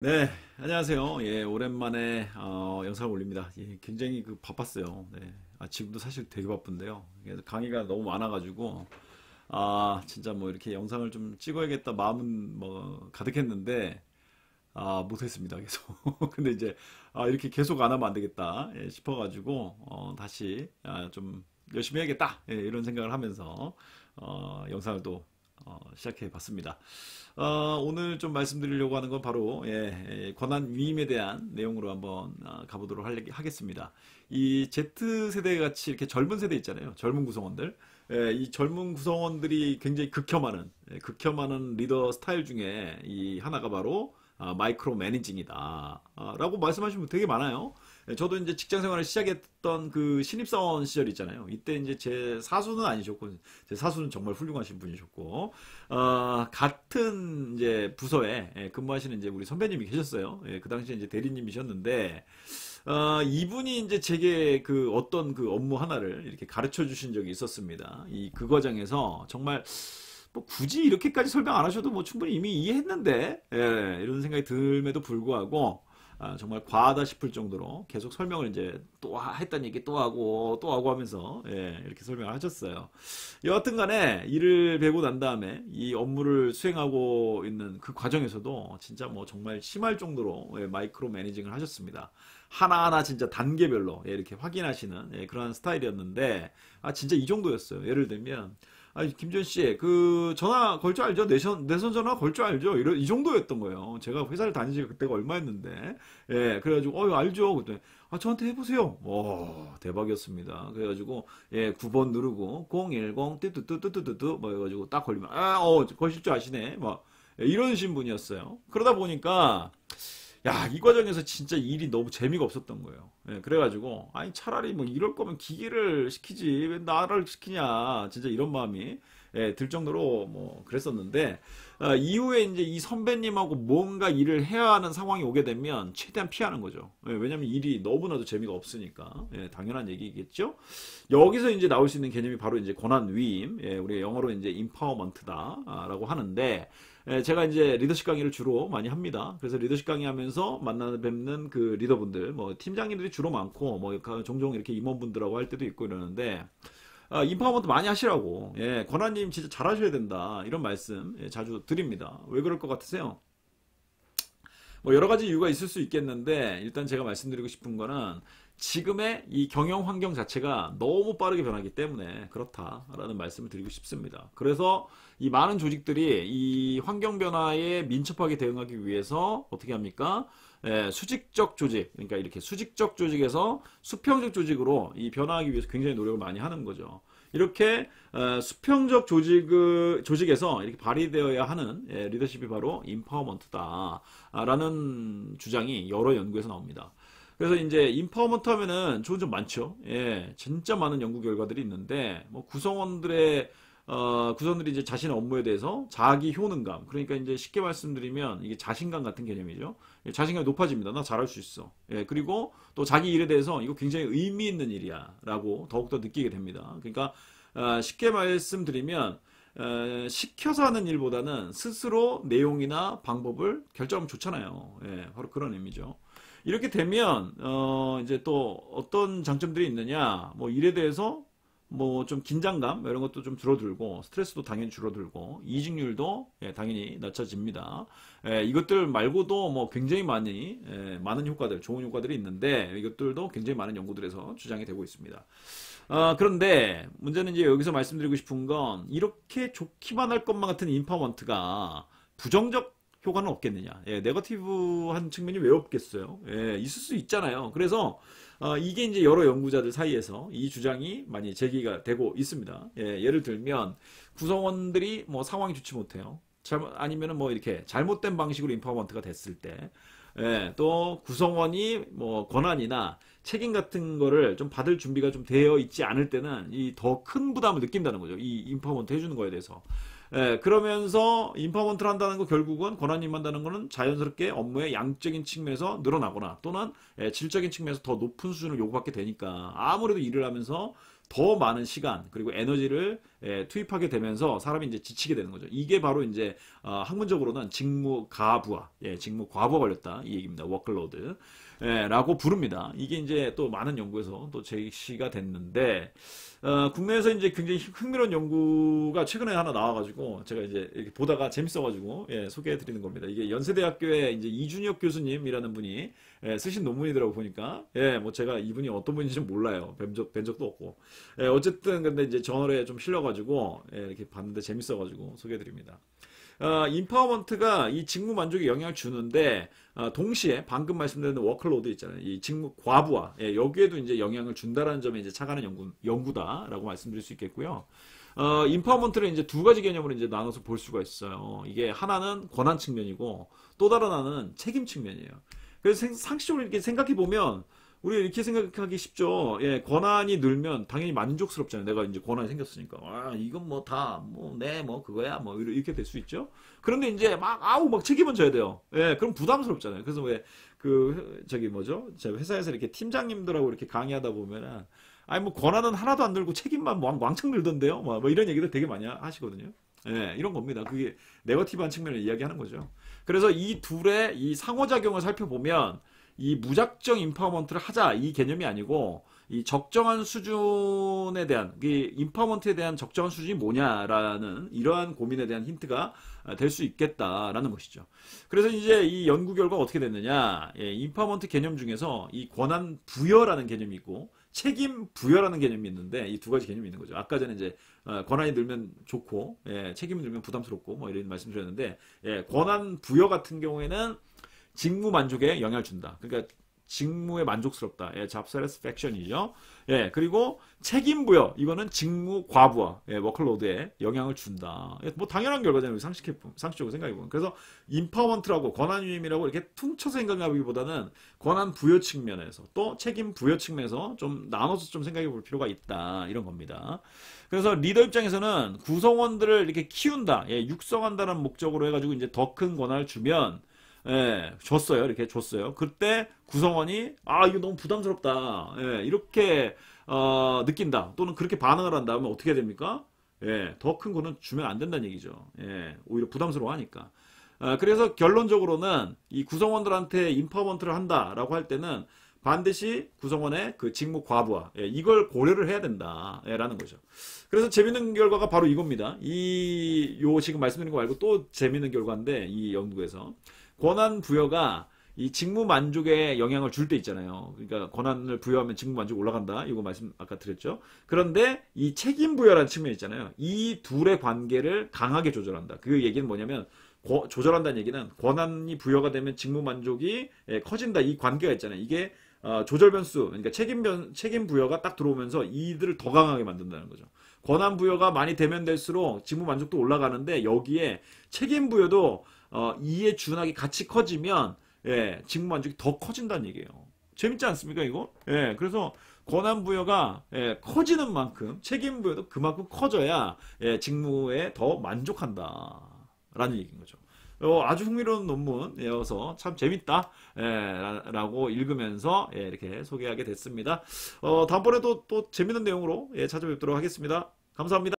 네, 안녕하세요. 예, 오랜만에 어, 영상을 올립니다. 예, 굉장히 그 바빴어요. 네, 아, 지금도 사실 되게 바쁜데요. 예, 강의가 너무 많아가지고 아 진짜 뭐 이렇게 영상을 좀 찍어야겠다 마음은 뭐 가득했는데 아 못했습니다. 계속. 근데 이제 아, 이렇게 계속 안 하면 안 되겠다 예, 싶어가지고 어, 다시 아, 좀 열심히 해야겠다 예, 이런 생각을 하면서 어, 영상을 또 어, 시작해 봤습니다. 어, 오늘 좀 말씀드리려고 하는 건 바로 예, 예 권한 위임에 대한 내용으로 한번 어, 가보도록 하겠습니다. 이 Z 세대 같이 이렇게 젊은 세대 있잖아요. 젊은 구성원들. 예, 이 젊은 구성원들이 굉장히 극혐하는 예, 극혐하는 리더 스타일 중에 이 하나가 바로 아, 마이크로 매니징이다라고 아, 말씀하시면 되게 많아요. 네, 저도 이제 직장 생활을 시작했던 그 신입사원 시절 있잖아요. 이때 이제 제 사수는 아니셨고, 제 사수는 정말 훌륭하신 분이셨고, 어, 같은 이제 부서에 예, 근무하시는 이제 우리 선배님이 계셨어요. 예, 그 당시에 이제 대리님이셨는데, 어, 이분이 이제 제게 그 어떤 그 업무 하나를 이렇게 가르쳐 주신 적이 있었습니다. 이그 과정에서 정말 뭐 굳이 이렇게까지 설명 안 하셔도 뭐 충분히 이미 이해했는데 예, 이런 생각이 들음에도 불구하고 아, 정말 과하다 싶을 정도로 계속 설명을 이제 또 했던 얘기 또 하고 또 하고 하면서 예, 이렇게 설명을 하셨어요. 여하튼 간에 일을 배우고 난 다음에 이 업무를 수행하고 있는 그 과정에서도 진짜 뭐 정말 심할 정도로 예, 마이크로 매니징을 하셨습니다. 하나하나 진짜 단계별로 예, 이렇게 확인하시는 예, 그런 스타일이었는데 아 진짜 이 정도였어요. 예를 들면 아니 김전씨그 전화 걸 줄 알죠? 내선 내선 전화 걸 줄 알죠? 이런 이 정도였던 거예요. 제가 회사를 다닌 지가 그때가 얼마였는데 예 그래가지고 어 알죠 그때 아 저한테 해보세요. 와 대박이었습니다. 그래가지고 예 9번 누르고 010 뚜뚜뚜뚜뚜뚜 뭐 해가지고 딱 걸리면 아어 거실 줄 아시네 막 예, 이런 신분이었어요. 그러다 보니까 야, 이 과정에서 진짜 일이 너무 재미가 없었던 거예요. 예, 그래가지고, 아니, 차라리 뭐 이럴 거면 기계를 시키지. 왜 나를 시키냐. 진짜 이런 마음이 예, 들 정도로 뭐 그랬었는데 어, 이후에 이제 이 선배님하고 뭔가 일을 해야 하는 상황이 오게 되면 최대한 피하는 거죠. 예, 왜냐하면 일이 너무나도 재미가 없으니까 예, 당연한 얘기겠죠. 여기서 이제 나올 수 있는 개념이 바로 이제 권한 위임, 예, 우리 영어로 이제 인파워먼트다라고 하는데. 예, 제가 이제 리더십 강의를 주로 많이 합니다. 그래서 리더십 강의하면서 만나 뵙는 그 리더분들, 뭐 팀장님들이 주로 많고, 뭐 종종 이렇게 임원분들하고 할 때도 있고 이러는데, 아, 인파워먼트 많이 하시라고 예, 권한님 진짜 잘하셔야 된다 이런 말씀 예, 자주 드립니다. 왜 그럴 것 같으세요? 뭐 여러 가지 이유가 있을 수 있겠는데 일단 제가 말씀드리고 싶은 거는 지금의 이 경영 환경 자체가 너무 빠르게 변하기 때문에 그렇다라는 말씀을 드리고 싶습니다. 그래서 이 많은 조직들이 이 환경 변화에 민첩하게 대응하기 위해서 어떻게 합니까? 예, 수직적 조직, 그러니까 이렇게 수직적 조직에서 수평적 조직으로 이 변화하기 위해서 굉장히 노력을 많이 하는 거죠. 이렇게 어, 수평적 조직 조직에서 이렇게 발휘되어야 하는 예, 리더십이 바로 인파워먼트다라는 주장이 여러 연구에서 나옵니다. 그래서 이제 인파워먼트 하면은 좋은 점 많죠. 예, 진짜 많은 연구 결과들이 있는데 뭐 구성원들의 어, 구성들이 이제 자신의 업무에 대해서 자기 효능감, 그러니까 이제 쉽게 말씀드리면 이게 자신감 같은 개념이죠. 예, 자신감이 높아집니다. 나 잘할 수 있어. 예, 그리고 또 자기 일에 대해서 이거 굉장히 의미 있는 일이야라고 더욱더 느끼게 됩니다. 그러니까 어, 쉽게 말씀드리면 어, 시켜서 하는 일보다는 스스로 내용이나 방법을 결정하면 좋잖아요. 예, 바로 그런 의미죠. 이렇게 되면 어 이제 또 어떤 장점들이 있느냐 뭐 일에 대해서 뭐 좀 긴장감 이런 것도 좀 줄어들고 스트레스도 당연히 줄어들고 이직률도 예, 당연히 낮춰집니다. 예, 이것들 말고도 뭐 굉장히 많이 예, 많은 효과들 좋은 효과들이 있는데 이것들도 굉장히 많은 연구들에서 주장이 되고 있습니다. 어, 그런데 문제는 이제 여기서 말씀드리고 싶은 건 이렇게 좋기만 할 것만 같은 인파먼트가 부정적 효과는 없겠느냐. 예, 네거티브한 측면이 왜 없겠어요? 예, 있을 수 있잖아요. 그래서 어, 이게 이제 여러 연구자들 사이에서 이 주장이 많이 제기가 되고 있습니다. 예, 예를 들면 구성원들이 뭐 상황이 좋지 못해요. 잘못 아니면은 뭐 이렇게 잘못된 방식으로 임파먼트가 됐을 때 예, 또 구성원이 뭐 권한이나 책임 같은 거를 좀 받을 준비가 좀 되어 있지 않을 때는 이 더 큰 부담을 느낀다는 거죠. 이 인파먼트 해주는 거에 대해서. 예, 그러면서 인파먼트를 한다는 거 결국은 권한임 한다는 거는 자연스럽게 업무의 양적인 측면에서 늘어나거나 또는 예, 질적인 측면에서 더 높은 수준을 요구받게 되니까 아무래도 일을 하면서 더 많은 시간 그리고 에너지를 예, 투입하게 되면서 사람이 이제 지치게 되는 거죠. 이게 바로 이제 어, 학문적으로는 직무 가부하, 예, 직무 과부하 걸렸다 이 얘기입니다. 워크로드 예, 라고 부릅니다. 이게 이제 또 많은 연구에서 또 제시가 됐는데 어, 국내에서 이제 굉장히 흥미로운 연구가 최근에 하나 나와가지고 제가 이제 이렇게 보다가 재밌어가지고 예, 소개해드리는 겁니다. 이게 연세대학교의 이제 이준혁 교수님이라는 분이 예, 쓰신 논문이더라고 보니까 예, 뭐 제가 이분이 어떤 분인지 몰라요. 뵌, 적, 뵌 적도 없고 예, 어쨌든 근데 이제 저널에 좀 실려가지고 예, 이렇게 봤는데 재밌어가지고 소개해드립니다. 어, 인파워먼트가 이 직무 만족에 영향을 주는데 어, 동시에 방금 말씀드린 워크로드 있잖아요. 이 직무 과부하 예, 여기에도 이제 영향을 준다라는 점에 이제 차가는 연구, 연구다라고 말씀드릴 수 있겠고요. 어, 인파워먼트를 이제 두 가지 개념으로 이제 나눠서 볼 수가 있어요. 이게 하나는 권한 측면이고 또 다른 하나는 책임 측면이에요. 그래서 상식적으로 이렇게 생각해 보면 우리 이렇게 생각하기 쉽죠. 예, 권한이 늘면 당연히 만족스럽잖아요. 내가 이제 권한이 생겼으니까. 아, 이건 뭐 다, 뭐, 내, 네, 뭐, 그거야, 뭐, 이렇게 될 수 있죠. 그런데 이제 막, 아우, 막 책임은 져야 돼요. 예, 그럼 부담스럽잖아요. 그래서 왜, 그, 저기 뭐죠? 제 회사에서 이렇게 팀장님들하고 이렇게 강의하다 보면은, 아니, 뭐, 권한은 하나도 안 늘고 책임만 왕창 늘던데요? 뭐, 뭐 이런 얘기도 되게 많이 하시거든요. 예, 이런 겁니다. 그게 네거티브한 측면을 이야기하는 거죠. 그래서 이 둘의 이 상호작용을 살펴보면 이 무작정 인파먼트를 하자 이 개념이 아니고 이 적정한 수준에 대한 이 인파먼트에 대한 적정한 수준이 뭐냐라는 이러한 고민에 대한 힌트가 될 수 있겠다라는 것이죠. 그래서 이제 이 연구 결과가 어떻게 됐느냐? 예, 인파먼트 개념 중에서 이 권한 부여라는 개념이 있고 책임 부여라는 개념이 있는데 이 두 가지 개념이 있는 거죠. 아까 전에 이제 어, 권한이 늘면 좋고 예, 책임이 늘면 부담스럽고 뭐 이런 말씀드렸는데 예, 권한 부여 같은 경우에는 직무 만족에 영향을 준다. 그러니까 직무에 만족스럽다. 예, job satisfaction이죠. 예, 그리고 책임 부여. 이거는 직무 과부하. 예, 워클로드에 영향을 준다. 예, 뭐 당연한 결과잖아요. 상식 상식적으로 생각해 보면. 그래서 임파먼트라고 권한 유임이라고 이렇게 퉁쳐서 생각하기보다는 권한 부여 측면에서 또 책임 부여 측면에서 좀 나눠서 좀 생각해 볼 필요가 있다. 이런 겁니다. 그래서 리더 입장에서는 구성원들을 이렇게 키운다. 예, 육성한다는 목적으로 해 가지고 이제 더 큰 권한을 주면 예, 줬어요. 이렇게 줬어요. 그때 구성원이 아 이거 너무 부담스럽다. 예, 이렇게 어, 느낀다. 또는 그렇게 반응을 한다면 어떻게 됩니까? 예, 더 큰 거는 주면 안 된다는 얘기죠. 예, 오히려 부담스러워하니까. 아, 어, 그래서 결론적으로는 이 구성원들한테 인파먼트를 한다라고 할 때는 반드시 구성원의 그 직무 과부와 예, 이걸 고려를 해야 된다라는 예, 거죠. 그래서 재밌는 결과가 바로 이겁니다. 이 요 지금 말씀드린 거 말고 또 재밌는 결과인데 이 연구에서 권한 부여가 이 직무 만족에 영향을 줄 때 있잖아요. 그러니까 권한을 부여하면 직무 만족 올라간다. 이거 말씀 아까 드렸죠. 그런데 이 책임 부여라는 측면 이 있잖아요. 이 둘의 관계를 강하게 조절한다. 그 얘기는 뭐냐면 고, 조절한다는 얘기는 권한이 부여가 되면 직무 만족이 예, 커진다. 이 관계가 있잖아요. 이게 어, 조절 변수, 그러니까 책임 변, 책임 부여가 딱 들어오면서 이들을 더 강하게 만든다는 거죠. 권한 부여가 많이 되면 될수록 직무 만족도 올라가는데 여기에 책임 부여도 어, 이에 준하기 같이 커지면 예, 직무 만족이 더 커진다는 얘기예요. 재밌지 않습니까 이거? 예, 그래서 권한 부여가 예, 커지는 만큼 책임 부여도 그만큼 커져야 예, 직무에 더 만족한다라는 얘기인 거죠. 어, 아주 흥미로운 논문이어서 참 재밌다 예, 라고 읽으면서 예, 이렇게 소개하게 됐습니다. 어, 다음번에도 또 재밌는 내용으로 예, 찾아뵙도록 하겠습니다. 감사합니다.